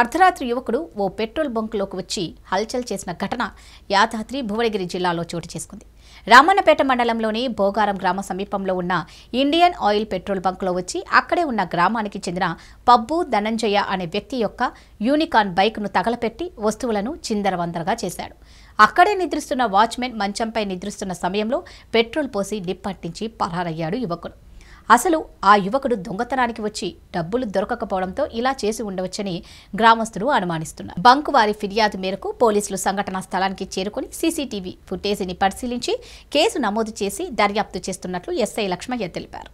అర్ధరాత్రి యువకుడు ఓ పెట్రోల్ బంకులోకి వచ్చి హల్చల్ చేసిన ఘటన యాదాద్రి భువనగిరి జిల్లాలో చోటు చేసుకుంది రామన్నపేట మండలంలోని భోగారం గ్రామ సమీపంలో ఉన్న ఇండియన్ ఆయిల్ పెట్రోల్ బంకులో వచ్చి అక్కడే ఉన్న గ్రామానికి చెందిన పబ్బు ధనంజయ అనే వ్యక్తి యొక్క యూనికాన్ బైక్ను తగలపెట్టి వస్తువులను చిందరవందరగా చేశాడు అక్కడే నిద్రిస్తున్న వాచ్మెన్ మంచంపై నిద్రిస్తున్న సమయంలో పెట్రోల్ పోసి నిప్పట్టించి పరారయ్యాడు యువకుడు అసలు ఆ యువకుడు దొంగతనానికి వచ్చి డబ్బులు దొరకకపోవడంతో ఇలా చేసి ఉండవచ్చని గ్రామస్తులు అనుమానిస్తున్నారు బంకు వారి ఫిర్యాదు మేరకు పోలీసులు సంఘటనా స్థలానికి చేరుకుని సీసీటీవీ ఫుటేజీని పరిశీలించి కేసు నమోదు చేసి దర్యాప్తు చేస్తున్నట్లు ఎస్ఐ లక్ష్మయ్య తెలిపారు